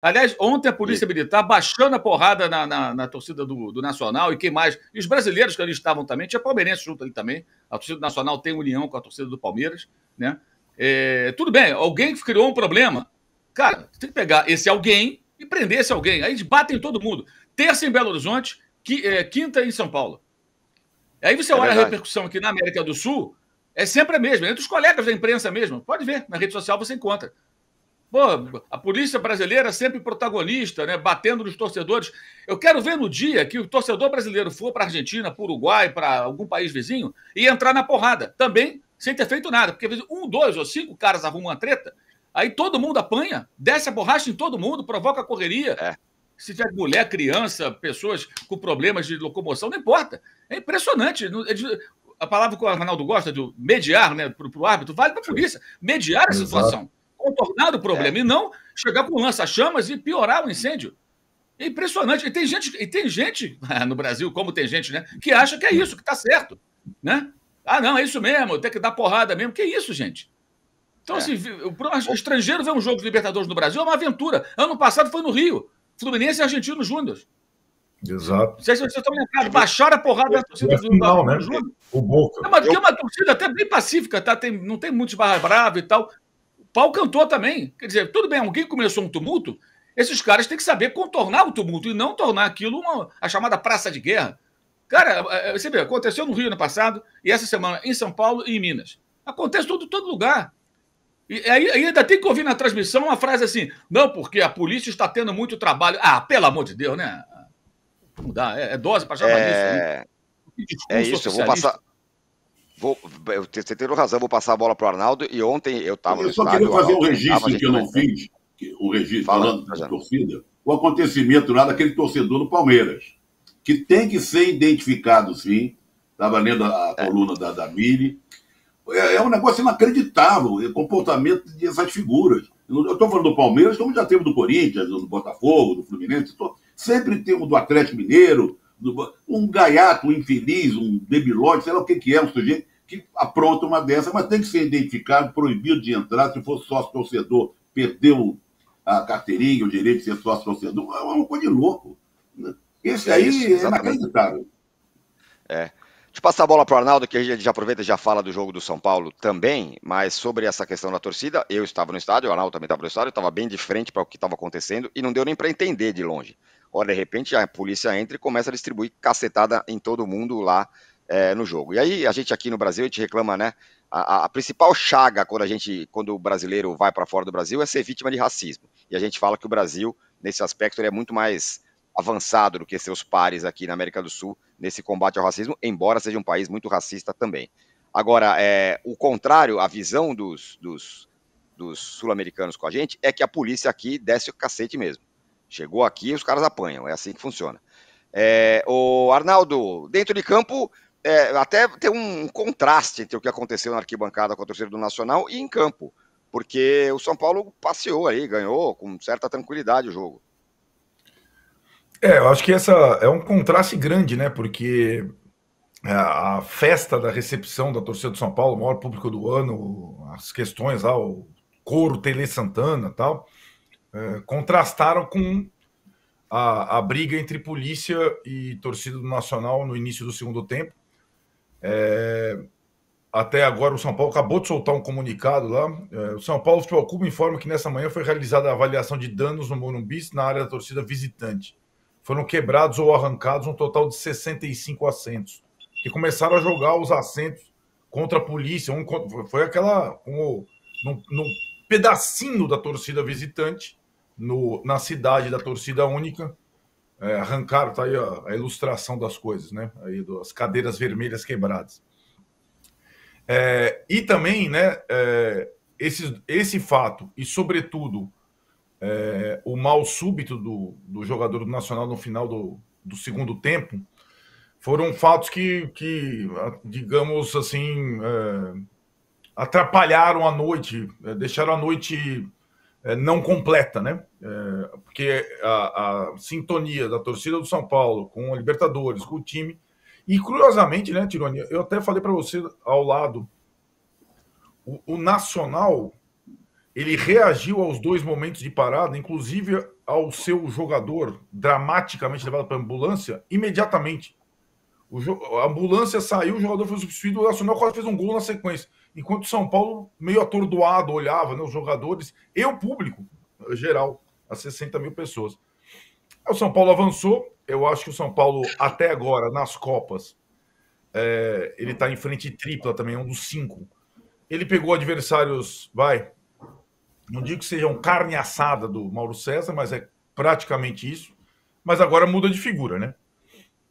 Aliás, ontem a Polícia e... Militar baixando a porrada na, na, na torcida do, do, Nacional e quem mais? E os brasileiros que ali estavam também, tinha palmeirense junto ali também. A torcida do Nacional tem união com a torcida do Palmeiras, né? É, tudo bem, alguém criou um problema. Cara, tem que pegar esse alguém e prender esse alguém. Aí eles batem todo mundo. Terça em Belo Horizonte, é, quinta em São Paulo. Aí você é olha verdade. a repercussão aqui na América do Sul, é sempre a mesma, entre os colegas da imprensa mesmo. Pode ver, na rede social você encontra. Pô, a polícia brasileira sempre protagonista, né? Batendo nos torcedores. Eu quero ver no dia que o torcedor brasileiro for para a Argentina, para Uruguai, para algum país vizinho e entrar na porrada. Também sem ter feito nada. Porque às vezes um, dois ou cinco caras arrumam uma treta, aí todo mundo apanha, desce a borracha em todo mundo, provoca correria. É. Se tiver mulher, criança, pessoas com problemas de locomoção, não importa. É impressionante. É a palavra que o Arnaldo gosta do mediar né, para o árbitro vale para a polícia. Mediar a situação contornar o problema é. e não chegar com lança-chamas e piorar o incêndio. É impressionante. E tem gente, e tem gente no Brasil, como tem gente, né, que acha que é isso, que está certo, né? Ah, não, é isso mesmo, tem que dar porrada mesmo. Que isso, gente? Então, é. assim, o estrangeiro ver um jogo de Libertadores no Brasil é uma aventura. Ano passado foi no Rio, Fluminense e Argentino Júnior. Exato. Não sei se vocês estão lembrados, baixaram a porrada da torcida do né? Júnior. O Boca. É uma, Eu... é uma torcida até bem pacífica, tá? Tem, não tem muitos barra brava e tal, pau cantou também. Quer dizer, tudo bem, alguém começou um tumulto, esses caras têm que saber contornar o tumulto e não tornar aquilo uma, a chamada praça de guerra. Cara, é, é, você vê, aconteceu no Rio no passado, e essa semana em São Paulo e em Minas. Acontece tudo em todo lugar. E aí, ainda tem que ouvir na transmissão uma frase assim: não, porque a polícia está tendo muito trabalho. Ah, pelo amor de Deus, né? Não dá, é, é dose para chamar é... isso. Né? É isso, eu vou passar. Vou, você tem razão, vou passar a bola para o Arnaldo. E ontem eu estava Eu só queria fazer um registro que eu não né? fiz, o registro falando da torcida, o acontecimento lá daquele torcedor do Palmeiras, que tem que ser identificado, sim. Estava lendo a é. coluna da, da É, é, um negócio inacreditável o comportamento dessas figuras. Eu estou falando do Palmeiras, como já teve do Corinthians, do Botafogo, do Fluminense. Tô... sempre o do Atlético Mineiro, um gaiato, um infeliz, um debilóide, sei lá o que, que é, um sujeito que apronta uma dessa, mas tem que ser identificado, proibido de entrar, se for sócio-torcedor, perdeu a carteirinha, o direito de ser sócio-torcedor, é uma coisa de louco. Esse é aí isso, é inacreditável. É. Deixa eu passar a bola para o Arnaldo, que a já aproveita e já fala do jogo do São Paulo também, mas sobre essa questão da torcida, eu estava no estádio, o Arnaldo também estava no estádio, estava bem de frente para o que estava acontecendo e não deu nem para entender de longe. Ora, de repente, a polícia entra e começa a distribuir cacetada em todo mundo lá é, no jogo. E aí, a gente aqui no Brasil, a gente reclama, né? A, a principal chaga quando a gente, quando o brasileiro vai para fora do Brasil é ser vítima de racismo. E a gente fala que o Brasil, nesse aspecto, ele é muito mais avançado do que seus pares aqui na América do Sul nesse combate ao racismo, embora seja um país muito racista também. Agora, é, o contrário, a visão dos, dos, dos sul-americanos com a gente é que a polícia aqui desce o cacete mesmo. Chegou aqui, os caras apanham. É assim que funciona. É, o Arnaldo, dentro de campo, é, até tem um contraste entre o que aconteceu na arquibancada com a torcida do Nacional e em campo, porque o São Paulo passeou aí, ganhou com certa tranquilidade o jogo. É, eu acho que essa é um contraste grande, né? Porque é, a festa da recepção da torcida do São Paulo, o maior público do ano, as questões lá, o coro Tele Santana tal é, contrastaram com a, a, briga entre polícia e torcida do Nacional no início do segundo tempo. É, até agora o São Paulo acabou de soltar um comunicado lá. É, o São Paulo Futebol Clube informa que nessa manhã foi realizada a avaliação de danos no Morumbi na área da torcida visitante. Foram quebrados ou arrancados um total de 65 assentos, que começaram a jogar os assentos contra a polícia. Um, foi aquela. Um, no, no pedacinho da torcida visitante no, na cidade da torcida única. É, arrancaram, tá aí a, a, ilustração das coisas, né? Aí das cadeiras vermelhas quebradas. É, e também, né, é, esse, esse fato, e sobretudo é, o mal súbito do, do jogador do Nacional no final do, do segundo tempo, foram fatos que, que digamos assim, é, atrapalharam a noite, eh, deixaram a noite eh, não completa, né? Eh, porque a, a, sintonia da torcida do São Paulo com a Libertadores, com o time. E curiosamente, né, Tironi, eu até falei para você ao lado, o, o Nacional ele reagiu aos dois momentos de parada, inclusive ao seu jogador dramaticamente levado para ambulância, imediatamente. a ambulância saiu, o jogador foi substituído, o Nacional quase fez um gol na sequência enquanto São Paulo meio atordoado olhava né, os jogadores e o público geral, as 60 mil pessoas. O São Paulo avançou, eu acho que o São Paulo até agora nas Copas é, ele está em frente tripla também, é um dos cinco. Ele pegou adversários, vai, não digo que sejam carne assada do Mauro César, mas é praticamente isso. Mas agora muda de figura, né?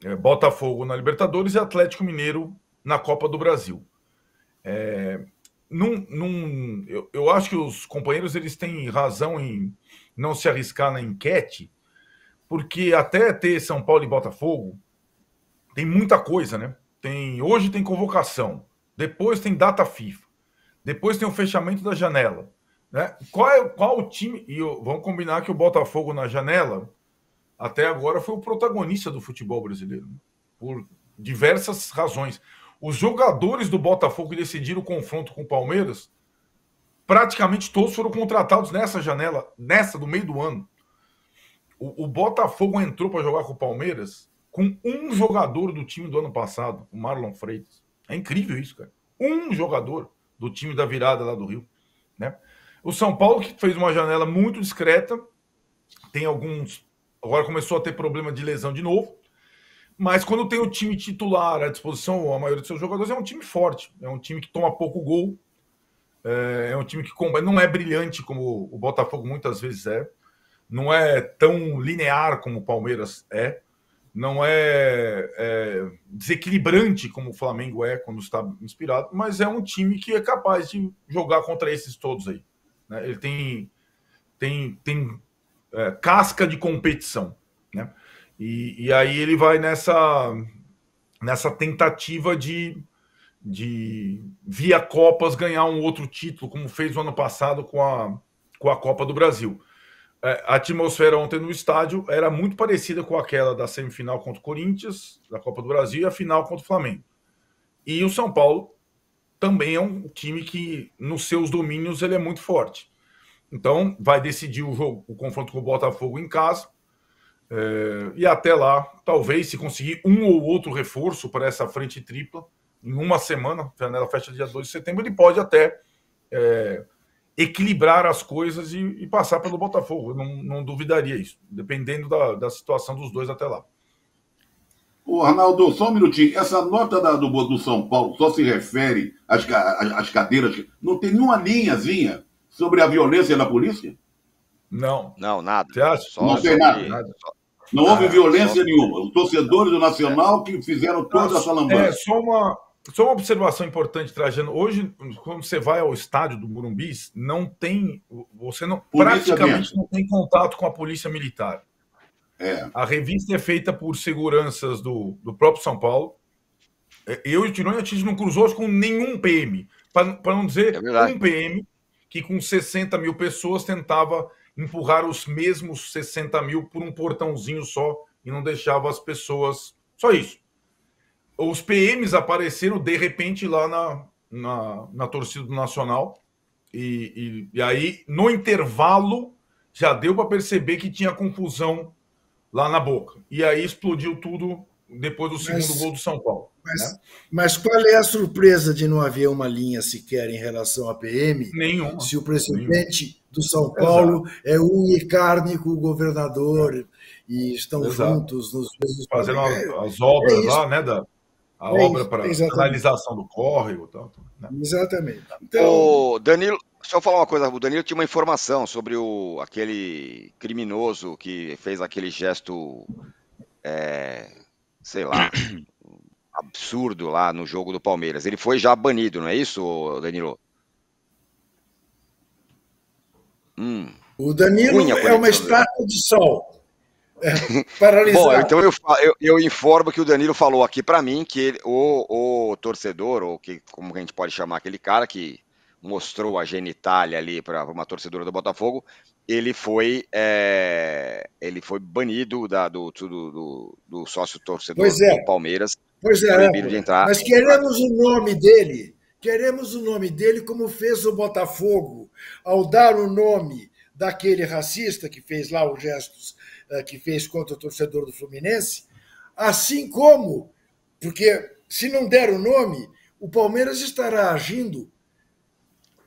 É, Botafogo na Libertadores e Atlético Mineiro na Copa do Brasil. É, num, num, eu, eu acho que os companheiros eles têm razão em não se arriscar na enquete, porque até ter São Paulo e Botafogo tem muita coisa, né? Tem hoje tem convocação, depois tem data FIFA, depois tem o fechamento da janela, né? Qual é, qual o time e eu, vamos combinar que o Botafogo na janela até agora foi o protagonista do futebol brasileiro né? por diversas razões. Os jogadores do Botafogo que decidiram o confronto com o Palmeiras, praticamente todos foram contratados nessa janela, nessa do meio do ano. O, o Botafogo entrou para jogar com o Palmeiras com um jogador do time do ano passado, o Marlon Freitas. É incrível isso, cara. Um jogador do time da virada lá do Rio, né? O São Paulo que fez uma janela muito discreta, tem alguns agora começou a ter problema de lesão de novo. Mas quando tem o time titular à disposição, a maioria dos seus jogadores é um time forte, é um time que toma pouco gol, é, é um time que não é brilhante como o Botafogo muitas vezes é, não é tão linear como o Palmeiras é, não é, é desequilibrante como o Flamengo é quando está inspirado, mas é um time que é capaz de jogar contra esses todos aí. Né? Ele tem, tem, tem é, casca de competição. Né? E, e aí ele vai nessa, nessa tentativa de, de, via Copas, ganhar um outro título, como fez o ano passado com a, com a Copa do Brasil. É, a atmosfera ontem no estádio era muito parecida com aquela da semifinal contra o Corinthians, da Copa do Brasil, e a final contra o Flamengo. E o São Paulo também é um time que, nos seus domínios, ele é muito forte. Então, vai decidir o jogo, o confronto com o Botafogo em casa. É, e até lá, talvez, se conseguir um ou outro reforço para essa frente tripla, em uma semana, janela fecha dia 2 de setembro, ele pode até é, equilibrar as coisas e, e, passar pelo Botafogo. Eu não, não duvidaria isso, dependendo da, da situação dos dois até lá. Ô, Arnaldo, só um minutinho. Essa nota da, do, do São Paulo só se refere às, às, às cadeiras. Não tem nenhuma linhazinha sobre a violência na polícia? Não. Não, nada. Você acha? Só não tem nada. nada. Só, não houve ah, violência só... nenhuma. Os torcedores do Nacional que fizeram toda essa é lambança. É, só uma, só uma observação importante, Trajano. Hoje, quando você vai ao estádio do Burumbi, não tem. Você não praticamente não tem contato com a polícia militar. É. A revista é feita por seguranças do, do próprio São Paulo. É, eu e o Tironi, a gente não cruzou com nenhum PM. Para não dizer é um PM que com 60 mil pessoas tentava empurrar os mesmos 60 mil por um portãozinho só e não deixava as pessoas. Só isso. Os PMs apareceram de repente lá na, na, na torcida do Nacional. E, e, e aí, no intervalo, já deu para perceber que tinha confusão lá na boca. E aí explodiu tudo depois do segundo Mas... gol do São Paulo. Mas, né? mas qual é a surpresa de não haver uma linha sequer em relação à PM? Nenhuma. Se o presidente do São Paulo Exato. é unicarne com o governador é. e estão Exato. juntos nos mesmos Fazendo as, as obras é lá, né? Da, a é obra para finalização do córrego. Tal, né? Exatamente. Então... O Danilo, só falar uma coisa, o Danilo tinha uma informação sobre o, aquele criminoso que fez aquele gesto, é, sei lá, absurdo lá no jogo do Palmeiras. Ele foi já banido, não é isso, Danilo? Hum. O Danilo Cunha, é uma estátua de sol. É, Bom, então eu, eu, eu, informo que o Danilo falou aqui para mim que ele, o, o torcedor, ou que, como a gente pode chamar aquele cara que mostrou a genitália ali para uma torcedora do Botafogo, ele foi é, ele foi banido da, do, do, do, do sócio torcedor é. do Palmeiras Pois é. Tá é. Proibido de entrar. Mas queremos o nome dele. Queremos o nome dele como fez o Botafogo ao dar o nome daquele racista que fez lá os gestos eh, que fez contra o torcedor do Fluminense, assim como, porque se não der o nome, o Palmeiras estará agindo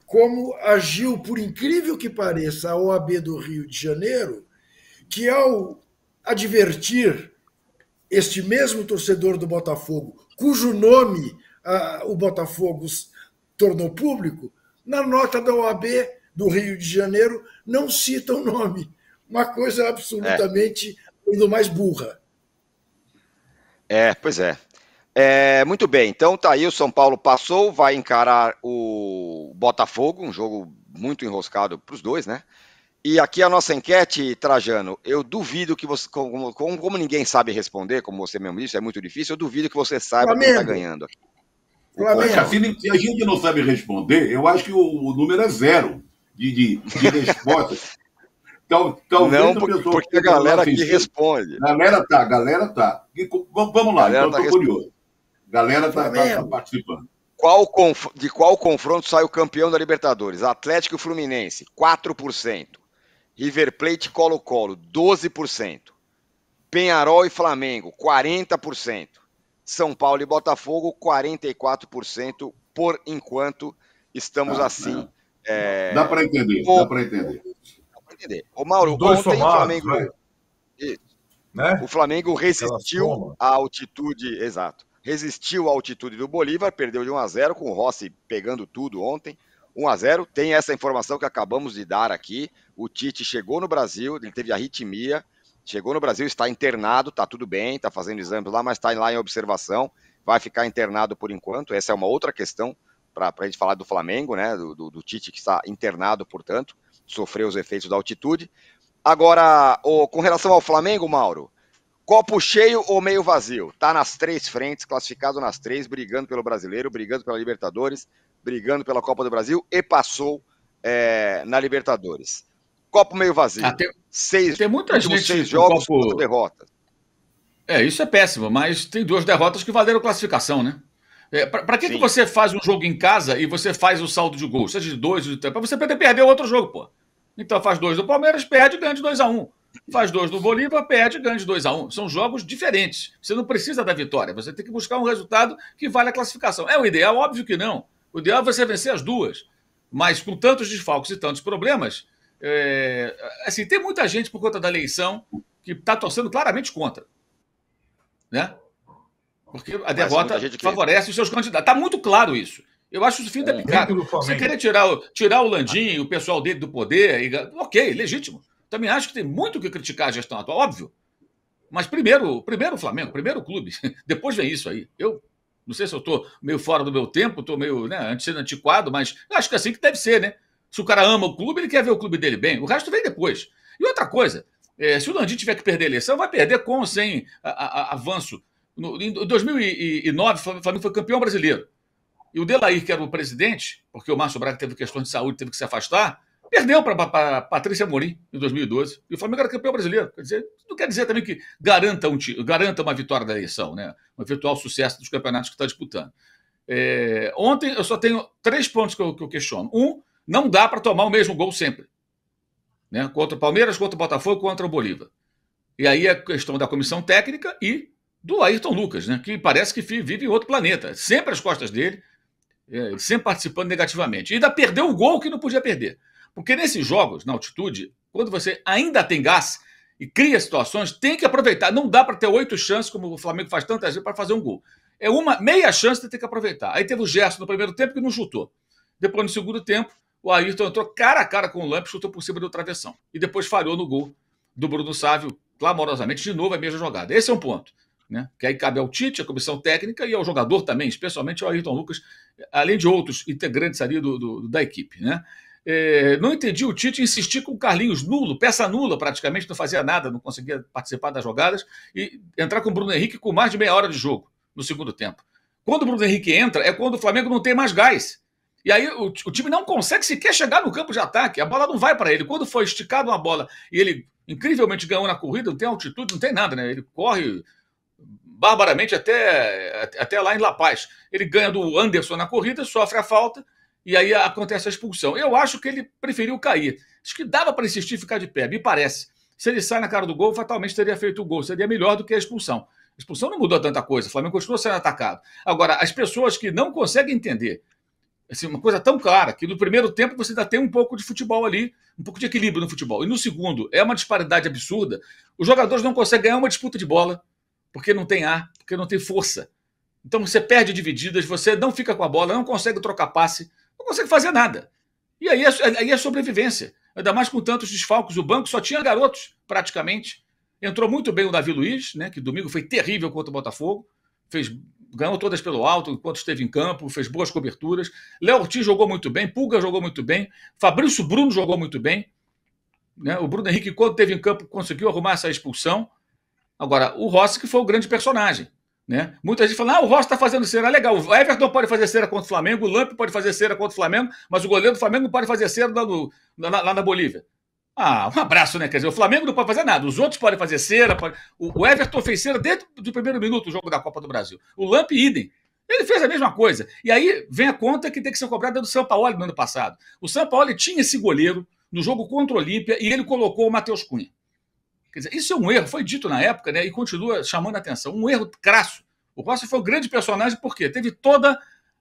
como agiu, por incrível que pareça, a OAB do Rio de Janeiro, que ao advertir este mesmo torcedor do Botafogo, cujo nome ah, o Botafogo tornou público, na nota da OAB do Rio de Janeiro não cita o nome. Uma coisa absolutamente é. ainda mais burra. É, pois é. é. Muito bem, então tá aí, o São Paulo passou, vai encarar o Botafogo, um jogo muito enroscado para os dois, né? E aqui a nossa enquete, Trajano, eu duvido que você, como, como, ninguém sabe responder, como você mesmo disse, é muito difícil, eu duvido que você saiba tá Flamengo. quem está ganhando. Flamengo. Se, se a gente não sabe responder, eu acho que o, o número é zero de, de, de respostas. Tal, talvez não, porque, pessoa porque a galera assim, que responde. Galera tá, galera tá. Vamos lá, galera então tá estou curioso. Galera tá, tá, tá participando. Qual, de qual confronto sai o campeão da Libertadores? Atlético e Fluminense, 4%. River Plate Colo-Colo, 12%. Penharol e Flamengo, 40%. São Paulo e Botafogo, 44%. Por enquanto, estamos ah, assim. É... Dá para entender, o... dá para entender. Dá para entender. Ô, Mauro, Dois ontem somados, o Flamengo. Né? O Flamengo resistiu à altitude. Exato. Resistiu à altitude do Bolívar, perdeu de 1 a 0 com o Rossi pegando tudo ontem. 1 a 0 Tem essa informação que acabamos de dar aqui. O Tite chegou no Brasil, ele teve arritmia, chegou no Brasil, está internado, está tudo bem, está fazendo exames lá, mas está lá em observação, vai ficar internado por enquanto. Essa é uma outra questão para a gente falar do Flamengo, né? Do, do, do, Tite que está internado, portanto, sofreu os efeitos da altitude. Agora, o, com relação ao Flamengo, Mauro, copo cheio ou meio vazio? Está nas três frentes, classificado nas três, brigando pelo brasileiro, brigando pela Libertadores, brigando pela Copa do Brasil e passou é, na Libertadores. Copo meio vazio. Ah, tem, seis, tem muita gente seis jogos copo... derrota. É, isso é péssimo, mas tem duas derrotas que valeram classificação, né? É, para que, que você faz um jogo em casa e você faz o saldo de gol, seja de dois ou de três, para você poder perder outro jogo, pô. Então faz dois do Palmeiras, perde e ganha de 2 a 1 um. Faz dois do Bolívar, perde e ganha de 2 a 1 um. São jogos diferentes. Você não precisa da vitória, você tem que buscar um resultado que vale a classificação. É o ideal? Óbvio que não. O ideal é você vencer as duas. Mas com tantos desfalques e tantos problemas, é, assim, tem muita gente por conta da eleição que está torcendo claramente contra. Né? Porque a derrota favorece que... os seus candidatos. Está muito claro isso. Eu acho isso fim é. da picada. Você querer tirar, tirar o Landim, o pessoal dele do poder, e... ok, legítimo. Também acho que tem muito o que criticar a gestão atual, óbvio. Mas primeiro, primeiro o Flamengo, primeiro o clube. Depois vem isso aí. Eu não sei se eu estou meio fora do meu tempo, estou meio né, antiquado, mas acho que é assim que deve ser, né? Se o cara ama o clube, ele quer ver o clube dele bem. O resto vem depois. E outra coisa, é, se o Landim tiver que perder a eleição, vai perder com ou sem a, a, avanço. No, em 2009, o Flamengo foi campeão brasileiro. E o Delair, que era o presidente, porque o Márcio Braga teve questões de saúde, teve que se afastar, perdeu para Patrícia Morim em 2012. E o Flamengo era campeão brasileiro. Quer dizer, não quer dizer também que garanta, um, garanta uma vitória da eleição, né? um eventual sucesso dos campeonatos que está disputando. É, ontem eu só tenho três pontos que eu, que eu questiono. Um, não dá para tomar o mesmo gol sempre. Né? Contra o Palmeiras, contra o Botafogo, contra o Bolívar. E aí a é questão da comissão técnica e do Ayrton Lucas, né? que parece que vive em outro planeta. Sempre às costas dele, é, sempre participando negativamente. E ainda perdeu o gol que não podia perder. Porque nesses jogos, na altitude, quando você ainda tem gás e cria situações, tem que aproveitar. Não dá para ter oito chances, como o Flamengo faz tantas vezes, para fazer um gol. É uma meia chance de ter que aproveitar. Aí teve o Gerson no primeiro tempo que não chutou. Depois, no segundo tempo, o Ayrton entrou cara a cara com o Lamp, chutou por cima do travessão. E depois falhou no gol do Bruno Sávio, clamorosamente, de novo a mesma jogada. Esse é um ponto. Né? Que aí cabe ao Tite, à comissão técnica e ao jogador também, especialmente ao Ayrton Lucas, além de outros integrantes ali do, do da equipe. Né? É, não entendi o Tite insistir com o Carlinhos nulo, peça nula praticamente, não fazia nada, não conseguia participar das jogadas e entrar com o Bruno Henrique com mais de meia hora de jogo no segundo tempo. Quando o Bruno Henrique entra, é quando o Flamengo não tem mais gás. E aí o, o, time não consegue sequer chegar no campo de ataque. A bola não vai para ele. Quando foi esticada uma bola e ele incrivelmente ganhou na corrida, não tem altitude, não tem nada, né? Ele corre barbaramente até, até lá em La Paz. Ele ganha do Anderson na corrida, sofre a falta e aí acontece a expulsão. Eu acho que ele preferiu cair. Acho que dava para insistir e ficar de pé, me parece. Se ele sai na cara do gol, fatalmente teria feito o gol. Seria melhor do que a expulsão. A expulsão não mudou tanta coisa. O Flamengo continua sendo atacado. Agora, as pessoas que não conseguem entender Assim, uma coisa tão clara que no primeiro tempo você ainda tem um pouco de futebol ali, um pouco de equilíbrio no futebol. E no segundo, é uma disparidade absurda. Os jogadores não conseguem ganhar uma disputa de bola, porque não tem ar, porque não tem força. Então você perde divididas, você não fica com a bola, não consegue trocar passe, não consegue fazer nada. E aí é, aí é sobrevivência. Ainda mais com tantos desfalques. O banco só tinha garotos, praticamente. Entrou muito bem o Davi Luiz, né, que domingo foi terrível contra o Botafogo. Fez ganhou todas pelo alto enquanto esteve em campo, fez boas coberturas. Léo Ortiz jogou muito bem, Pulga jogou muito bem, Fabrício Bruno jogou muito bem. Né? O Bruno Henrique, quando esteve em campo, conseguiu arrumar essa expulsão. Agora, o Rossi que foi o grande personagem. Né? Muita gente fala, ah, o Rossi está fazendo cera. Legal, o Everton pode fazer cera contra o Flamengo, o Lamp pode fazer cera contra o Flamengo, mas o goleiro do Flamengo não pode fazer cera lá, no, lá, lá na Bolívia. Ah, um abraço, né? Quer dizer, o Flamengo não pode fazer nada. Os outros podem fazer cera. Pode... O Everton fez cera dentro do primeiro minuto do jogo da Copa do Brasil. O Lamp, idem. Ele fez a mesma coisa. E aí vem a conta que tem que ser cobrada do São Paulo no ano passado. O São Paulo tinha esse goleiro no jogo contra o Olímpia e ele colocou o Matheus Cunha. Quer dizer, isso é um erro, foi dito na época, né? E continua chamando a atenção. Um erro crasso. O Rossi foi um grande personagem porque teve toda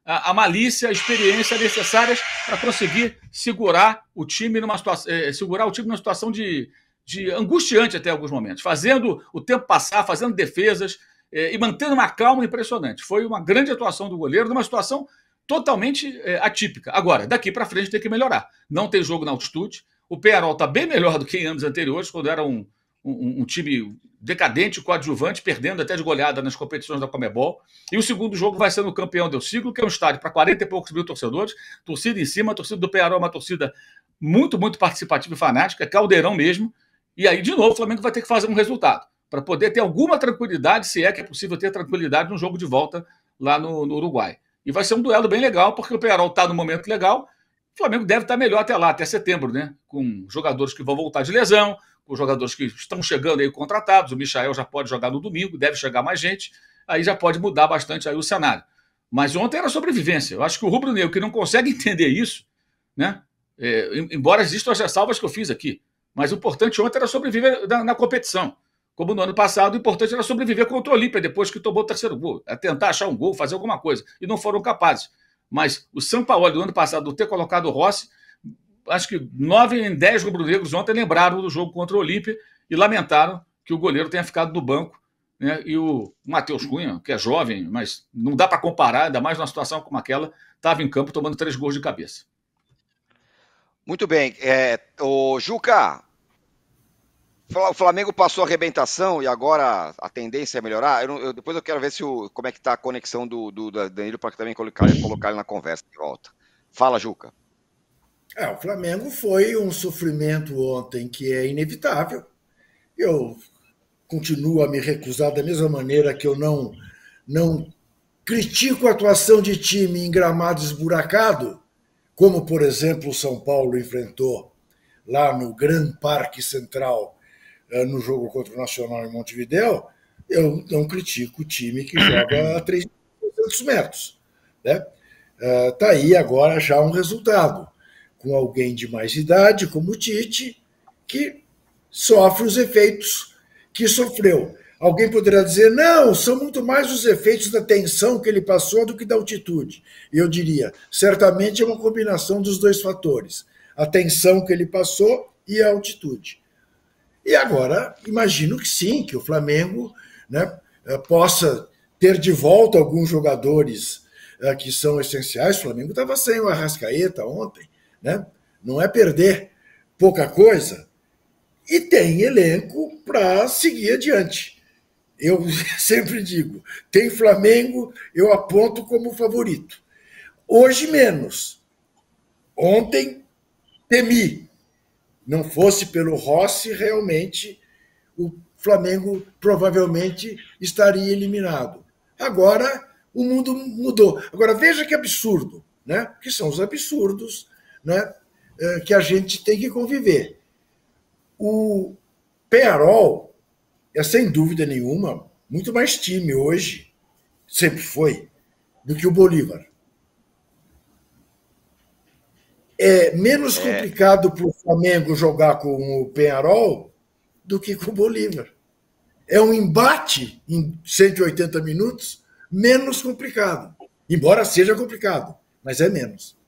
a, a malícia, a experiência necessárias para conseguir segurar o time numa situação, é, segurar o time numa situação de, de angustiante até alguns momentos, fazendo o tempo passar, fazendo defesas é, e mantendo uma calma impressionante. Foi uma grande atuação do goleiro numa situação totalmente é, atípica. Agora, daqui para frente tem que melhorar. Não tem jogo na altitude. O Penarol está bem melhor do que em anos anteriores, quando era um, um, um time decadente, coadjuvante, perdendo até de goleada nas competições da Comebol. E o segundo jogo vai ser no Campeão do ciclo, que é um estádio para 40 e poucos mil torcedores, torcida em cima, a torcida do Pearol é uma torcida muito, muito participativa e fanática, é caldeirão mesmo. E aí, de novo, o Flamengo vai ter que fazer um resultado para poder ter alguma tranquilidade, se é que é possível ter tranquilidade no jogo de volta lá no, no Uruguai. E vai ser um duelo bem legal, porque o Pearol está no momento legal. O Flamengo deve estar tá melhor até lá, até setembro, né? Com jogadores que vão voltar de lesão, os jogadores que estão chegando aí contratados, o Michael já pode jogar no domingo, deve chegar mais gente, aí já pode mudar bastante aí o cenário. Mas ontem era sobrevivência. Eu acho que o Rubro Negro, que não consegue entender isso, né? É, embora existam as ressalvas que eu fiz aqui, mas o importante ontem era sobreviver na, na, competição. Como no ano passado, o importante era sobreviver contra o Olímpia depois que tomou o terceiro gol. É tentar achar um gol, fazer alguma coisa. E não foram capazes. Mas o São Paulo do ano passado, ter colocado o Rossi, acho que nove em dez rubro-negros ontem lembraram do jogo contra o Olímpia e lamentaram que o goleiro tenha ficado no banco. Né? E o Matheus Cunha, que é jovem, mas não dá para comparar, ainda mais numa situação como aquela, estava em campo tomando três gols de cabeça. Muito bem. É, o Juca, o Flamengo passou a arrebentação e agora a tendência é melhorar. Eu, eu, depois eu quero ver se o, como é que está a conexão do, do, do Danilo para também colocar, colocar ele na conversa de volta. Fala, Juca. É, o Flamengo foi um sofrimento ontem que é inevitável. Eu continuo a me recusar da mesma maneira que eu não não critico a atuação de time em gramado esburacado, como por exemplo o São Paulo enfrentou lá no Gran Parque Central eh, no jogo contra o Nacional em Montevideo, eu não critico o time que joga a 300 metros. Né? Está eh, aí agora já um resultado com alguém de mais idade, como o Tite, que sofre os efeitos que sofreu. Alguém poderá dizer, não, são muito mais os efeitos da tensão que ele passou do que da altitude. Eu diria, certamente é uma combinação dos dois fatores, a tensão que ele passou e a altitude. E agora, imagino que sim, que o Flamengo né, eh, possa ter de volta alguns jogadores eh, que são essenciais. O Flamengo estava sem o Arrascaeta ontem, né? não é perder pouca coisa, e tem elenco para seguir adiante. Eu sempre digo: tem Flamengo, eu aponto como favorito. Hoje menos. Ontem temi. Não fosse pelo Rossi, realmente o Flamengo provavelmente estaria eliminado. Agora o mundo mudou. Agora veja que absurdo, né? Que são os absurdos né, é, que a gente tem que conviver. O Penarol é, sem dúvida nenhuma, muito mais time hoje, sempre foi, do que o Bolívar. É menos é. complicado para o Flamengo jogar com o Penarol do que com o Bolívar. É um embate em 180 minutos menos complicado. Embora seja complicado, mas é menos.